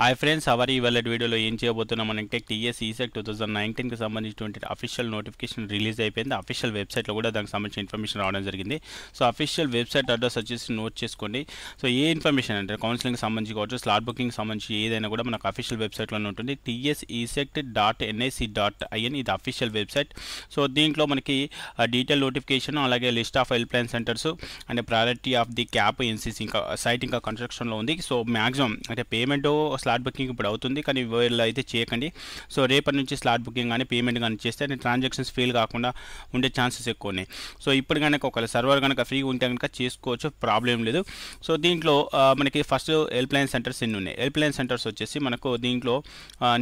hi friends hour ఇవాళ వీడియోలో ఏం చేయబోతున్నాం అంటే టీఎస్ ఈసెక్ టూ థౌసండ్ నైన్టీన్కి సంబంధించినటువంటి అఫీషియల్ నోటిఫికేషన్ రిలీజ్ అయిపోయింది అఫీషియల్ వెబ్సైట్లో కూడా దానికి సంబంధించిన ఇన్ఫర్మేషన్ రావడం జరిగింది సో అఫీషియల్ వెబ్సైట్ అడ్రస్ వచ్చేసి నోట్ చేసుకోండి సో ఏ ఇన్ఫర్మేషన్ అంటే కౌన్సిలింగ్ సంబంధించి కావచ్చు స్లాట్ బుకింగ్ సంబంధించి ఏదైనా కూడా మనకు అఫీషియల్ వెబ్సైట్లోనే ఉంటుంది TS ECET dot NIC dot IN ఇది అఫీషియల్ వెబ్సైట్ సో దీంట్లో మనకి డీటెయిల్ నోటిఫికేషన్ అలాగే list of help line centres అంటే priority of the CAP NCC ఇంకా సైట్ ఇంకా కన్స్ట్రక్షన్లో ఉంది సో మ్యాక్సిమం అంటే పేమెంట్ స్లాట్ బుకింగ్ ఇప్పుడు అవుతుంది కానీ వీళ్ళు అయితే చేయకండి సో రేపటి నుంచి స్లాట్ బుకింగ్ కానీ పేమెంట్ కానీ చేస్తే ట్రాన్సాక్షన్స్ ఫెయిల్ కాకుండా ఉండే ఛాన్సెస్ ఎక్కువ ఉన్నాయి సో ఇప్పుడు కనుక ఒకవేళ సర్వర్ కనుక ఫ్రీ ఉంటే కనుక చేసుకోవచ్చు ప్రాబ్లం లేదు సో దీంట్లో మనకి ఫస్ట్ హెల్ప్ లైన్ సెంటర్స్ ఎన్ని ఉన్నాయి హెల్ప్ లైన్ సెంటర్స్ వచ్చేసి మనకు దీంట్లో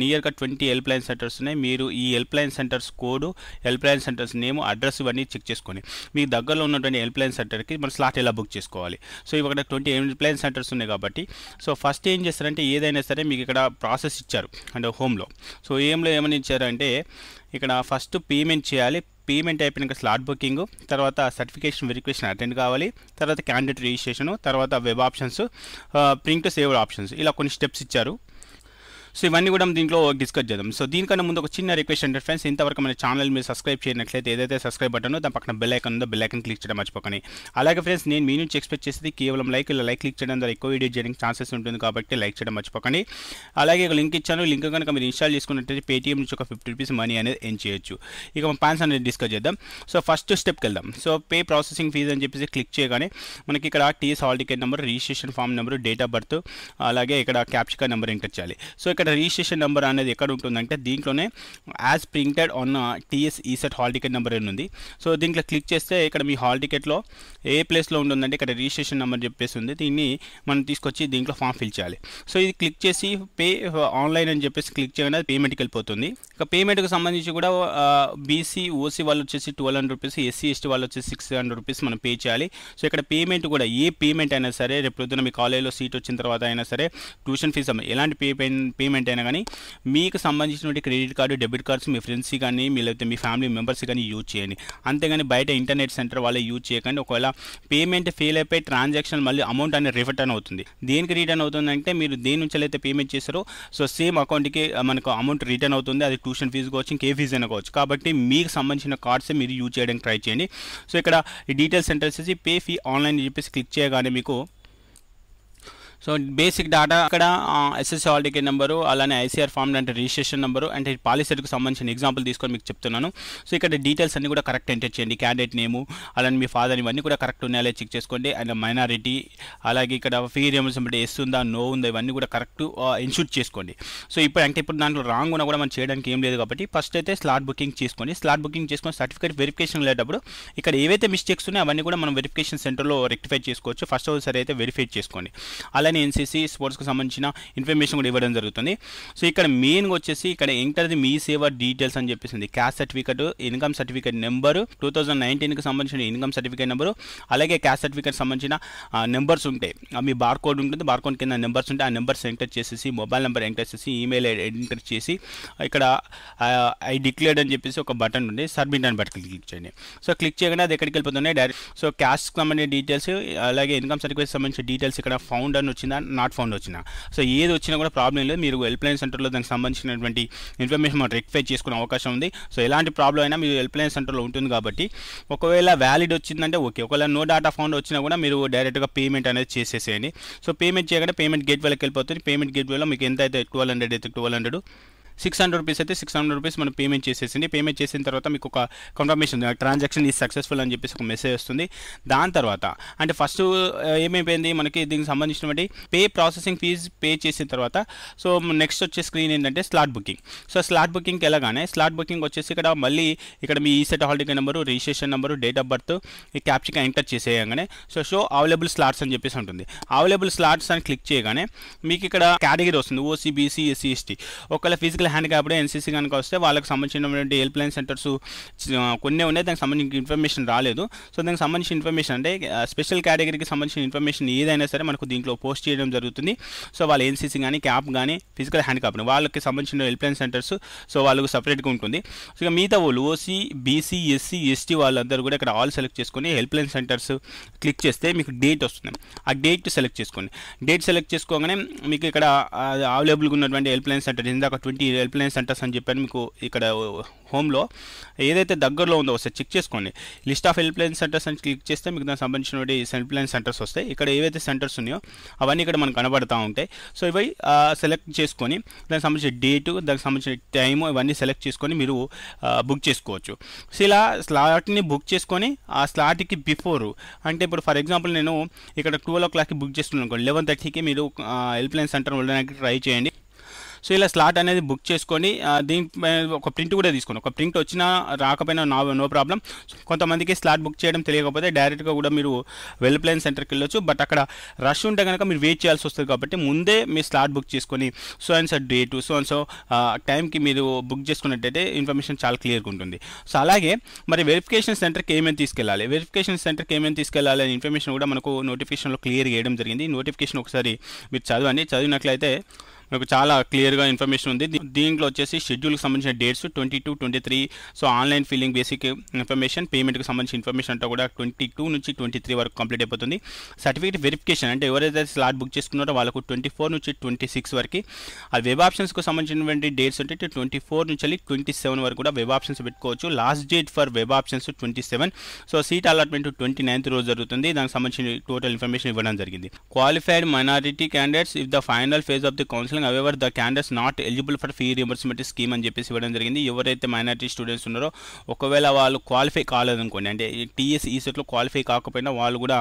నియర్గా ట్వంటీ హెల్ప్ లైన్ సెంటర్స్ ఉన్నాయి మీరు ఈ help line centres code help line centres name address ఇవన్నీ చెక్ చేసుకొని మీ దగ్గరలో ఉన్నటువంటి హెల్ప్ లైన్ సెంటర్కి మనం స్లాట్ ఎలా బుక్ చేసుకోవాలి సో ఇక్కడ ట్వంటీ హెల్ప్ లైన్ సెంటర్స్ ఉన్నాయి కాబట్టి సో ఫస్ట్ ఏం చేస్తారంటే ఏదైనా సరే సరే మీకు ఇక్కడ ప్రాసెస్ ఇచ్చారు అంటే హోమ్లో సో ఏంలో ఏమని ఇచ్చారంటే ఇక్కడ ఫస్ట్ పేమెంట్ చేయాలి పేమెంట్ అయిపోయినాక స్లాట్ బుకింగ్ తర్వాత సర్టిఫికేషన్ వెరిఫికేషన్ అటెండ్ కావాలి తర్వాత క్యాండిడేట్ రిజిస్ట్రేషన్ తర్వాత web options print save options ఇలా కొన్ని స్టెప్స్ ఇచ్చారు సో ఇవన్నీ కూడా దీంట్లో డిస్కస్ చేద్దాం సో దీనికన్నా ముందు ఒక చిన్న రిక్వెస్ట్ అంటే ఫ్రెండ్స్ ఇంతవరకు మన ఛానల్ మీరు సబ్స్క్రైబ్ చేయనట్లయితే ఏదైతే సబ్స్క్రైబ్ బటన్ దాని పక్కన బెల్ ఐకన్ ఉందో బెల్ ఐకన్ క్లిక్ చేయడం మర్చిపోకండి అలాగే ఫ్రెండ్స్ నేను మీ నుంచి ఎక్స్పెక్ట్ చేసేది కేవలం లైక్ ఇలా లైక్ క్లిక్ చేయడం ద్వారా ఎక్కువ వీడియో చేయడానికి ఛాన్సెస్ ఉంటుంది కాబట్టి లైక్ చేయడం మర్చిపోకండి అలాగే ఒక లింక్ ఇచ్చాను లింక్ కనుక మీరు ఇన్స్టాల్ చేసుకున్నట్లయితే పేటీఎం నుంచి ఒక ఫిఫ్టీ రూపీస్ మనీ అనేది ఏం చేయొచ్చు ఇక మన ప్లాన్స్ అనేది డిస్కస్ చేద్దాం సో ఫస్ట్ స్టెప్కి వెళ్దాం సో పే ప్రాసెసింగ్ ఫీజ్ అని చెప్పేసి క్లిక్ చేయగానే మనకి ఇక్కడ TS hall ticket number registration form number date of birth అలాగే ఇక్కడ క్యాప్చికా నెంబర్ ఎంటర్ చేయాలి సో ఇక్కడ ఇక్కడ రిజిస్ట్రేషన్ నెంబర్ అనేది ఎక్కడ ఉంటుందంటే దీంట్లోనే as printed on TS ECET hall ticket number అని ఉంది సో దీంట్లో క్లిక్ చేస్తే ఇక్కడ మీ హాల్ టికెట్లో ఏ ప్లేస్లో ఉంటుందంటే ఇక్కడ రిజిస్ట్రేషన్ నెంబర్ చెప్పేసి ఉంది దీన్ని మనం తీసుకొచ్చి దీంట్లో ఫామ్ ఫిల్ చేయాలి సో ఇది క్లిక్ చేసి పే ఆన్లైన్ uh, అని చెప్పేసి క్లిక్ చేయగానే పేమెంట్కి వెళ్ళిపోతుంది ఇక పేమెంట్కి సంబంధించి కూడా బీసీ uh, ఓసీ వాళ్ళు వచ్చేసి twelve hundred rupees SC ST వాళ్ళు వచ్చేసి సిక్స్ హండ్రెడ్ రూపీస్ మనం పే చేయాలి సో ఇక్కడ పేమెంట్ కూడా ఏ పేమెంట్ అయినా సరే రేపు మీ కాలేజీలో సీట్ వచ్చిన తర్వాత అయినా సరే ట్యూషన్ ఫీజు ఎలాంటి పే పేమెంట్ ఇన్వెస్ట్మెంట్ అయినా కానీ మీకు సంబంధించినటువంటి క్రెడిట్ కార్డు డెబిట్ కార్డ్స్ మీ ఫ్రెండ్స్కి కానీ మీ లేకపోతే మీ ఫ్యామిలీ మెంబర్స్ కానీ యూజ్ చేయండి అంతేగాని బయట ఇంటర్నెట్ సెంటర్ వాళ్ళే యూజ్ చేయకండి ఒకవేళ పేమెంట్ ఫెయిల్ అయిపోయి ట్రాన్సాక్షన్ మళ్ళీ అమౌంట్ అనేది రిటర్న్ అవుతుంది దేనికి రిటర్న్ అవుతుందంటే మీరు దేని నుంచి అయితే పేమెంట్ చేస్తారో సో సేమ్ అకౌంట్కి మనకు అమౌంట్ రిటర్న్ అవుతుంది అది ట్యూషన్ ఫీజు కావచ్చు ఇంకే ఫీజు అయినా కావచ్చు కాబట్టి మీకు సంబంధించిన కార్డ్స్ మీరు యూజ్ చేయడానికి ట్రై చేయండి సో ఇక్కడ ఈ డీటెయిల్స్ సెంటర్ వచ్చేసి పే ఫీ ఆన్లైన్ చెప్పేసి క్లిక్ చేయగానే మీకు సో బేసిక్ డాటా అక్కడ ఎస్ఎస్సీ టికెట్ నెంబరు అలానే ఐసీఆర్ ఫామ్ అంటే రిజిస్ట్రేషన్ నెంబరు అంటే పాలసీకి సంబంధించిన ఎగ్జాంపుల్ తీసుకొని మీకు చెప్తున్నాను సో ఇక్కడ డీటెయిల్స్ అన్ని కూడా కరెక్ట్ ఎంటర్ చేయండి క్యాండిడేట్ నేము అలానే మీ ఫాదర్ ఇవన్నీ కూడా కరెక్ట్ ఉన్నాయో చెక్ చేసుకోండి అండ్ మైనారిటీ అలాగే ఇక్కడ ఫీ రియంబర్స్మెంట్ ఇస్తుందా నో ఉందా ఇవన్నీ కూడా కరెక్ట్ ఇన్షూట్ చేసుకోండి సో ఇప్పుడు అంటే ఇప్పుడు దాంట్లో రాంగ్ ఉన్నా కూడా మనం చేయడానికి ఏం లేదు కాబట్టి ఫస్ట్ అయితే స్లాట్ బుకింగ్ చేసుకోండి స్లాట్ బుకింగ్ చేసుకొని సర్టిఫికేట్ వెరిఫికేషన్ లేటప్పుడు ఇక్కడ ఏవైతే మిస్టేక్స్ ఉన్నాయో అవన్నీ కూడా మనం వెరిఫికేషన్ సెంటర్లో రెక్టిఫై చేసుకోవచ్చు ఫస్ట్ సరే అయితే వెరిఫై చేసుకోండి అలా అలానే ఎన్సీసీ స్పోర్ట్స్కి సంబంధించిన ఇన్ఫర్మేషన్ కూడా ఇవ్వడం జరుగుతుంది సో ఇక్కడ మెయిన్గా వచ్చేసి ఇక్కడ ఎంటర్ది మీ సేవ డీటెయిల్స్ అని చెప్పేసింది caste certificate income certificate number two thousand నైన్టీన్కి సంబంధించిన ఇన్కమ్ సర్టిఫికేట్ నెంబరు అలాగే క్యాస్ట్ సర్టిఫికేట్ సంబంధించిన నెంబర్స్ ఉంటాయి మీ బార్కోడ్ ఉంటుంది బార్కోడ్ కింద నెంబర్స్ ఉంటాయి ఆ నెంబర్స్ ఎంటర్ చేసేసి మొబైల్ నెంబర్ ఎంటర్ చేసి ఈమెయిల్ ఎంటర్ చేసి ఇక్కడ ఐ డిక్లేర్డ్ అని చెప్పేసి ఒక బటన్ ఉంది సబ్మిట్ అని బట్టి క్లిక్ చేయండి సో క్లిక్ చేయగానే అది ఎక్కడికి వెళ్ళిపోతున్నాయి డైరెక్ట్ సో క్యాష్ సంబంధించిన డీటెయిల్స్ అలాగే ఇన్కమ్ సర్టిఫికేట్ సంబంధించిన డీటెయిల్స్ ఇక్కడ ఫౌండ్ అని వచ్చిందా నాట్ ఫౌండ్ వచ్చినా సో ఏది వచ్చినా కూడా ప్రాబ్లం లేదు మీరు హెల్ప్ లైన్ సెంటర్లో దానికి సంబంధించినటువంటి ఇన్ఫర్మేషన్ మనం రెక్టిఫై చేసుకునే అవకాశం ఉంది సో ఎలాంటి ప్రాబ్లం అయినా మీరు హెల్ప్ లైన్ సెంటర్లో ఉంటుంది కాబట్టి ఒకవేళ వ్యాలిడ్ వచ్చిందంటే ఓకే ఒకవేళ నో డాటా ఫౌండ్ వచ్చినా కూడా మీరు డైరెక్ట్గా పేమెంట్ అనేది చేసేసేయండి సో పేమెంట్ చేయకుండా పేమెంట్ గేట్ వెళ్ళకి వెళ్ళిపోతుంది పేమెంట్ గేట్ వేలో మీకు ఎంత అయితే ట్వెల్వ్ హండ్రెడ్ అయితే twelve hundred six hundred rupees అయితే సిక్స్ హండ్రెడ్ రూపీస్ మనం పేమెంట్ చేసేసింది పేమెంట్ చేసిన తర్వాత మీకు ఒక కన్ఫర్మేషన్ ట్రాన్సాక్షన్ ఈజ్ సక్సెస్ఫుల్ అని చెప్పేసి ఒక మెసేజ్ వస్తుంది దాని తర్వాత అంటే ఫస్ట్ ఏమైపోయింది మనకి దీనికి సంబంధించినటువంటి పే ప్రాసెసింగ్ ఫీజ్ పే చేసిన తర్వాత సో నెక్స్ట్ వచ్చే స్క్రీన్ ఏంటంటే స్లాట్ బుకింగ్ సో స్లాట్ బుకింగ్కి ఎలాగానే స్లాట్ బుకింగ్ వచ్చేసి ఇక్కడ మళ్ళీ ఇక్కడ మీ ECET holiday number registration number date of birth ఈ క్యాప్చిక ఎంటర్ చేసేయగానే సో షో అవైలబుల్ స్లాట్స్ అని చెప్పేసి ఉంటుంది అవైలబుల్ స్లాట్స్ అని క్లిక్ చేయగానే మీకు ఇక్కడ కేటగిరీ వస్తుంది ఓసీ బీసీ ఎస్సీ ఎస్టీ ఒకవేళ ఫిజికల్ ఫిజికల్ హ్యాండిక్యాప్డ్ ఎన్సీసీ కనుక వస్తే వాళ్ళకి సంబంధించినటువంటి హెల్ప్ లైన్ సెంటర్స్ కొన్ని ఉన్నాయి దానికి సంబంధించిన ఇన్ఫర్మేషన్ రాలేదు సో దానికి సంబంధించిన ఇన్ఫర్మేషన్ అంటే స్పెషల్ కేటగిరీకి సంబంధించిన ఇన్ఫర్మేషన్ ఏదైనా సరే మనకు దీంట్లో పోస్ట్ చేయడం జరుగుతుంది సో వాళ్ళ ఎన్సీసీ కానీ క్యాప్ కానీ ఫిజికల్ హ్యాండిక్యాప్ వాళ్ళకి సంబంధించిన హెల్ప్ లైన్ సెంటర్స్ సో వాళ్ళకు సపరేట్గా ఉంటుంది సో ఇక మిగతా వాళ్ళు ఓసీ బీసీ ఎస్సీ ఎస్టీ వాళ్ళందరూ కూడా ఇక్కడ ఆల్ సెలెక్ట్ చేసుకొని హెల్ప్ లైన్ సెంటర్స్ క్లిక్ చేస్తే మీకు డేట్ వస్తుంది ఆ డేట్ సెలెక్ట్ చేసుకోండి డేట్ సెలెక్ట్ చేసుకోగానే మీకు ఇక్కడ అవైలబుల్గా ఉన్నటువంటి హెల్ప్ లైన్ సెంటర్ ఇందాక ట్వంటీ హెల్ప్ లైన్ సెంటర్స్ అని చెప్పాను మీకు ఇక్కడ హోమ్లో ఏదైతే దగ్గరలో ఉందో ఒకసారి చెక్ చేసుకోండి list of help line centres అని క్లిక్ చేస్తే మీకు దానికి సంబంధించినటువంటి హెల్ప్ లైన్ సెంటర్స్ వస్తాయి ఇక్కడ ఏవైతే సెంటర్స్ ఉన్నాయో అవన్నీ ఇక్కడ మనకు కనబడతా ఉంటాయి సో ఇవి సెలెక్ట్ చేసుకొని దానికి సంబంధించిన డేటు దానికి సంబంధించిన టైము ఇవన్నీ సెలెక్ట్ చేసుకొని మీరు బుక్ చేసుకోవచ్చు సో ఇలా స్లాట్ని బుక్ చేసుకొని ఆ స్లాట్కి బిఫోర్ అంటే ఇప్పుడు ఫర్ ఎగ్జాంపుల్ నేను ఇక్కడ ట్వెల్వ్ ఓ క్లాక్కి బుక్ చేస్తున్నాను అనుకోండి లెవెన్ థర్టీకి మీరు హెల్ప్ లైన్ సెంటర్ వెళ్ళడానికి ట్రై చేయండి సో ఇలా స్లాట్ అనేది బుక్ చేసుకొని దీని ఒక ప్రింట్ కూడా తీసుకోండి ఒక ప్రింట్ వచ్చినా రాకపోయినా నా నో ప్రాబ్లం కొంతమందికి స్లాట్ బుక్ చేయడం తెలియకపోతే డైరెక్ట్గా కూడా మీరు వెల్ప్లైన్ సెంటర్కి వెళ్ళొచ్చు బట్ అక్కడ రష్ ఉంటే కనుక మీరు వెయిట్ చేయాల్సి వస్తుంది కాబట్టి ముందే మీ స్లాట్ బుక్ చేసుకొని so and so date so and so టైంకి మీరు బుక్ చేసుకున్నట్టయితే ఇన్ఫర్మేషన్ చాలా క్లియర్గా ఉంటుంది సో అలాగే మరి వెరిఫికేషన్ సెంటర్కి ఏమేమి తీసుకెళ్ళాలి వెరిఫికేషన్ సెంటర్కి ఏమేమి తీసుకెళ్ళాలి అనే ఇన్ఫర్మేషన్ కూడా మనకు నోటిఫికేషన్లో క్లియర్ చేయడం జరిగింది నోటిఫికేషన్ ఒకసారి మీరు చదవండి చదివినట్లయితే మనకు చాలా క్లియర్గా ఇన్ఫర్మేషన్ ఉంది దీంట్లో వచ్చేసి షెడ్యూల్కి సంబంధించిన dates twenty two twenty three so online filling basic information పేమెంట్కి సంబంధించిన ఇన్ఫర్మేషన్ అంతా కూడా ట్వంటీ టూ నుంచి ట్వంటీ త్రీ వరకు కంప్లీట్ అయిపోతుంది సర్టిఫికేట్ వెరిఫికేషన్ అంటే ఎవరైతే స్లాట్ బుక్ చేసుకున్నారో వాళ్ళకు ట్వంటీ ఫోర్ నుంచి ట్వంటీ సిక్స్ వరకు ఆ వెబ్ ఆప్షన్స్కి సంబంధించినటువంటి డేట్స్ అంటే ట్వంటీ ఫోర్ నుంచి ట్వంటీ సెవెన్ వరకు కూడా వెబ్ ఆప్షన్స్ పెట్టుకోవచ్చు last date for web options twenty seven so seat allotment twenty ninth రోజు జరుగుతుంది దానికి సంబంధించిన టోటల్ ఇన్ఫర్మేషన్ ఇవ్వడం జరిగింది qualified minority candidates if the final phase of the council counselling however the candidates not eligible for fee reimbursement scheme అని చెప్పేసి ఇవ్వడం జరిగింది ఎవరైతే మైనార్టీ స్టూడెంట్స్ ఉన్నారో ఒకవేళ వాళ్ళు క్వాలిఫై కాలేదనుకోండి అంటే టీఎస్ ఈ సెట్లో క్వాలిఫై కాకపోయినా వాళ్ళు కూడా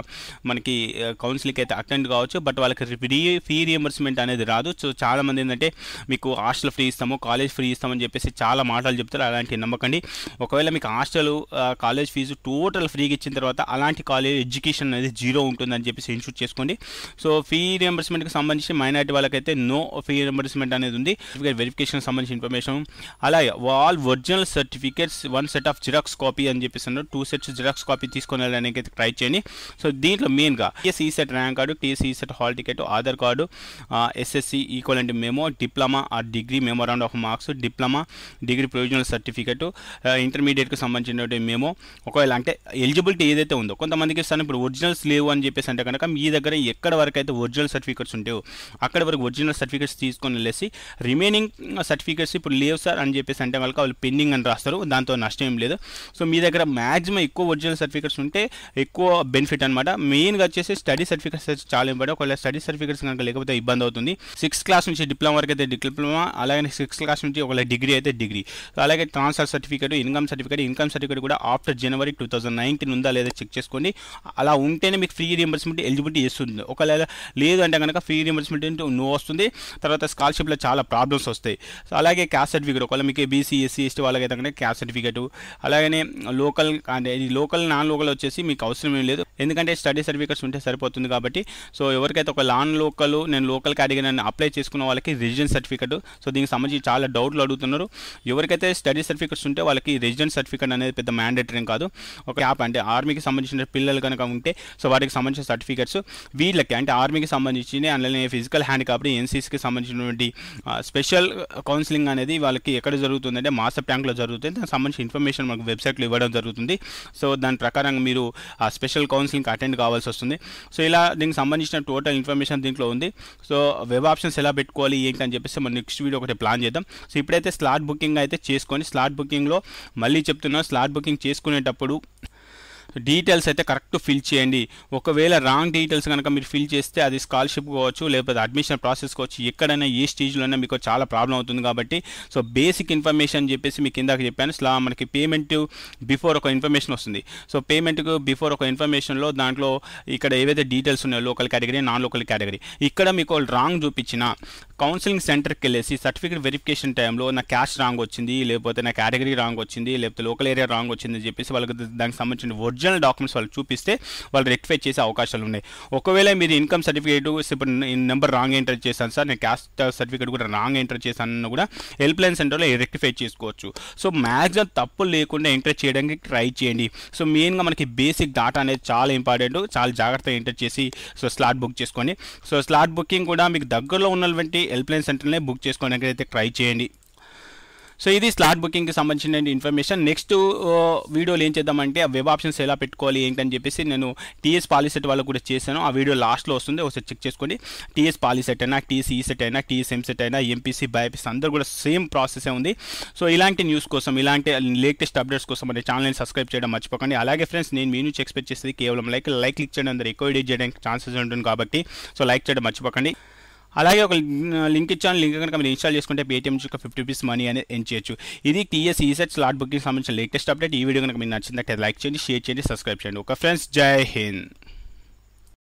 మనకి కౌన్సిలింగ్ అయితే అటెండ్ కావచ్చు బట్ వాళ్ళకి రీ ఫీ రియంబర్స్మెంట్ అనేది రాదు సో చాలామంది ఏంటంటే మీకు హాస్టల్ ఫ్రీ ఇస్తాము కాలేజ్ ఫ్రీ ఇస్తామని చెప్పేసి చాలా మాటలు చెప్తారు అలాంటి నమ్మకండి ఒకవేళ మీకు హాస్టల్ కాలేజ్ ఫీజు టోటల్ ఫ్రీగా ఇచ్చిన తర్వాత అలాంటి కాలేజ్ ఎడ్యుకేషన్ అనేది జీరో ఉంటుందని చెప్పేసి ఇన్స్టూట్ చేసుకోండి సో ఫీ రియంబర్స్మెంట్కి సంబంధించి మైనార్టీ వాళ్ళకైతే నో ఫీ రియంబర్స్మెంట్ అనేది ఉంది సర్టిఫికేట్ వెరిఫికేషన్ సంబంధించిన ఇన్ఫర్మేషన్ అలాగే all original certificates one set of xerox copy అని చెప్పేసి అన్నారు టూ సెట్స్ జిరాక్స్ కాపీ తీసుకొని వెళ్ళడానికి అయితే ట్రై చేయండి సో దీంట్లో మెయిన్గా TSE set rank card TSE set hall ticket Aadhaar card SSC equal అంటే మేమో డిప్లొమా ఆ degree memorandum of marks diploma degree provisional certificate ఇంటర్మీడియట్కి సంబంధించినటువంటి మేమో ఒకవేళ అంటే ఎలిజిబిలిటీ ఏదైతే ఉందో కొంతమందికి ఇస్తాను ఇప్పుడు ఒరిజినల్స్ లేవు అని చెప్పేసి అంటే కనుక మీ దగ్గర ఎక్కడ వరకు అయితే ఒరిజినల్ సర్టిఫికేట్స్ ఉంటాయో అక్కడ వరకు ఒరిజినల్ సర్టిఫికేట్స్ తీసుకొని వెళ్ళేసి రిమైనింగ్ సర్టిఫికేట్స్ ఇప్పుడు లేవు సార్ అని చెప్పేసి అంటే వాళ్ళకి వాళ్ళు పెండింగ్ అని రాస్తారు దాంతో నష్టం ఏం లేదు సో మీ దగ్గర మ్యాక్సిమం ఎక్కువ ఒరిజినల్ సర్టిఫికేట్స్ ఉంటే ఎక్కువ బెనిఫిట్ అనమాట మెయిన్గా వచ్చేసి స్టడీ సర్టిఫికేట్స్ చాలా ఇంపార్టెంట్ ఒకవేళ స్టడీ సర్టిఫికేట్స్ కనుక లేకపోతే ఇబ్బంది అవుతుంది సిక్స్త్ క్లాస్ నుంచి డిప్లొమా వరకు అయితే డిప్లొమా అలాగే సిక్స్త్ క్లాస్ నుంచి ఒకవేళ డిగ్రీ అయితే డిగ్రీ అలాగే transfer certificate income certificate income certificate కూడా after January two thousand nineteen ఉందా లేదా చెక్ చేసుకోండి అలా ఉంటేనే మీకు ఫ్రీ రీఎంబర్స్మెంట్ ఎలిజిబిలిటీ ఇస్తుంది ఒకవేళ లేదు అంటే కనుక ఫ్రీ రీఎంబర్స్మెంట్ నువ్వు వస్తుంది తర్వాత స్కాలర్షిప్లో చాలా ప్రాబ్లమ్స్ వస్తాయి సో అలాగే క్యాస్ట్ సర్టిఫికేట్ ఒకవేళ మీకు బీసీ ఎస్సీ ఎస్టీ వాళ్ళకి కనుక క్యాస్ట్ సర్టిఫికేట్ అలాగనే లోకల్ అంటే లోకల్ నాన్ లోకల్ వచ్చేసి మీకు అవసరం ఏం లేదు ఎందుకంటే స్టడీ సర్టిఫికేట్స్ ఉంటే సరిపోతుంది కాబట్టి సో ఎవరికైతే ఒక నాన్ లోకల్ నేను లోకల్ కేటగిరీ అప్లై చేసుకున్న వాళ్ళకి రెసిడెన్స్ సర్టిఫికేట్ సో దీనికి సంబంధించి చాలా డౌట్లు అడుగుతున్నారు ఎవరికైతే స్టడీ సర్టిఫికేట్స్ ఉంటే వాళ్ళకి రెసిడెన్స్ సర్టిఫికేట్ అనేది పెద్ద మ్యాండేటరీ కాదు ఒక యాప్ అంటే ఆర్మీకి సంబంధించిన పిల్లలు కనుక ఉంటే సో వారికి సంబంధించిన సర్టిఫికేట్స్ వీళ్ళకి అంటే ఆర్మీకి సంబంధించిన అందులో ఫిజికల్ హ్యాండ్ కాబట్టి ఎన్సీసీకి సంబంధించి సంబంధించినటువంటి స్పెషల్ కౌన్సిలింగ్ అనేది వాళ్ళకి ఎక్కడ జరుగుతుందంటే మాస్టర్ ట్యాంక్లో జరుగుతుంది దానికి సంబంధించిన ఇన్ఫర్మేషన్ మనకు వెబ్సైట్లో ఇవ్వడం జరుగుతుంది సో దాని ప్రకారంగా మీరు ఆ స్పెషల్ కౌన్సిలింగ్ అటెండ్ కావాల్సి వస్తుంది సో ఇలా దీనికి సంబంధించిన టోటల్ ఇన్ఫర్మేషన్ దీంట్లో ఉంది సో వెబ్ ఆప్షన్స్ ఎలా పెట్టుకోవాలి ఏంటని చెప్పేసి మనం నెక్స్ట్ వీడియో ఒకటి ప్లాన్ చేద్దాం సో ఇప్పుడైతే స్లాట్ బుకింగ్ అయితే చేసుకొని స్లాట్ బుకింగ్లో మళ్ళీ చెప్తున్నా స్లాట్ బుకింగ్ చేసుకునేటప్పుడు డీటెయిల్స్ అయితే కరెక్ట్ ఫిల్ చేయండి ఒకవేళ రాంగ్ డీటెయిల్స్ కనుక మీరు ఫిల్ చేస్తే అది స్కాలర్షిప్ కావచ్చు లేకపోతే అడ్మిషన్ ప్రాసెస్ కావచ్చు ఎక్కడైనా ఏ స్టేజ్లోనే మీకు చాలా ప్రాబ్లం అవుతుంది కాబట్టి సో బేసిక్ ఇన్ఫర్మేషన్ చెప్పేసి మీకు ఇందాక చెప్పాను అసలు మనకి పేమెంట్ బిఫోర్ ఒక ఇన్ఫర్మేషన్ వస్తుంది సో పేమెంట్కు బిఫోర్ ఒక ఇన్ఫర్మేషన్లో దాంట్లో ఇక్కడ ఏవైతే డీటెయిల్స్ ఉన్నాయో local category non local category ఇక్కడ మీకు రాంగ్ చూపించిన కౌన్సిలింగ్ సెంటర్కి వెళ్ళేసి సర్టిఫికేట్ వెరిఫికేషన్ టైంలో నా క్యాష్ రాంగ్ వచ్చింది లేకపోతే నా కేటగిరీ రాంగ్ వచ్చింది లేకపోతే లోకల్ ఏరియా రాంగ్ వచ్చింది అని చెప్పేసి వాళ్ళకి దానికి సంబంధించిన ఒరిజినల్ ఒరిజినల్ డాక్యుమెంట్స్ వాళ్ళు చూపిస్తే వాళ్ళు రెక్టిఫై చేసే అవకాశాలు ఉన్నాయి ఒకవేళ మీరు ఇన్కమ్ సర్టిఫికేట్ ఇప్పుడు నెంబర్ రాంగ్ ఎంటర్ చేశాను సార్ నేను క్యాస్ట్ సర్టిఫికేట్ కూడా రాంగ్ ఎంటర్ చేశాను కూడా హెల్ప్ లైన్ సెంటర్లో రెక్టిఫై చేసుకోవచ్చు సో మ్యాక్సిమం తప్పులు లేకుండా ఎంటర్ చేయడానికి ట్రై చేయండి సో మెయిన్గా మనకి బేసిక్ డాటా అనేది చాలా ఇంపార్టెంట్ చాలా జాగ్రత్తగా ఎంటర్ చేసి సో స్లాట్ బుక్ చేసుకోండి సో స్లాట్ బుకింగ్ కూడా మీకు దగ్గరలో ఉన్నటువంటి హెల్ప్ లైన్ సెంటర్నే బుక్ చేసుకోవడానికి అయితే ట్రై చేయండి సో ఇది స్లాట్ బుకింగ్కి సంబంధించిన ఇన్ఫర్మేషన్ నెక్స్ట్ వీడియోలు ఏం చేద్దామంటే ఆ వెబ్ ఆప్షన్స్ ఎలా పెట్టుకోవాలి ఏంటని చెప్పేసి నేను టీఎస్ పాలిసెట్ వాళ్ళకు కూడా చేశాను ఆ వీడియో లాస్ట్లో వస్తుంది ఒకసారి చెక్ చేసుకోండి టీఎస్ పాలిసెట్ అయినా టీఎస్ ఈ సెట్ అయినా టీఎస్ ఎం సెట్ అయినా ఎంపీసీ బైపీసీ అందరూ కూడా సేమ్ ప్రాసెసే ఉంది సో ఇలాంటి న్యూస్ కోసం ఇలాంటి లేటెస్ట్ అప్డేట్స్ కోసం మన ఛానల్ని సబ్స్క్రైబ్ చేయడం మర్చిపోకండి అలాగే ఫ్రెండ్స్ నేను మీ నుంచి ఎక్స్పెక్ట్ చేసేది కేవలం లైక్ లైక్ క్లిక్ చేయడం అందరూ ఎక్కువ ఎడిట్ చేయడానికి ఛాన్సెస్ ఉంటుంది కాబట్టి సో లైక్ చేయడం మర్చిపోకండి అలాగే ఒక లింక్ ఇచ్చాను లింక్ కనుక మీరు ఇన్స్టాల్ చేసుకుంటే పేటీఎం యొక్క ఫిఫ్టీ రూపీస్ మనీ అనేది ఎన్ చేయొచ్చు ఇది టీఎస్ ఈసెట్ స్లాట్ బుక్కి సంబంధించిన లేటెస్ట్ అప్డేట్ ఈ వీడియో కనుక మీకు నచ్చిందంటే లైక్ చేయండి షేర్ చేయండి సబ్స్క్రైబ్ చేయండి ఒక ఫ్రెండ్స్ జై హింద్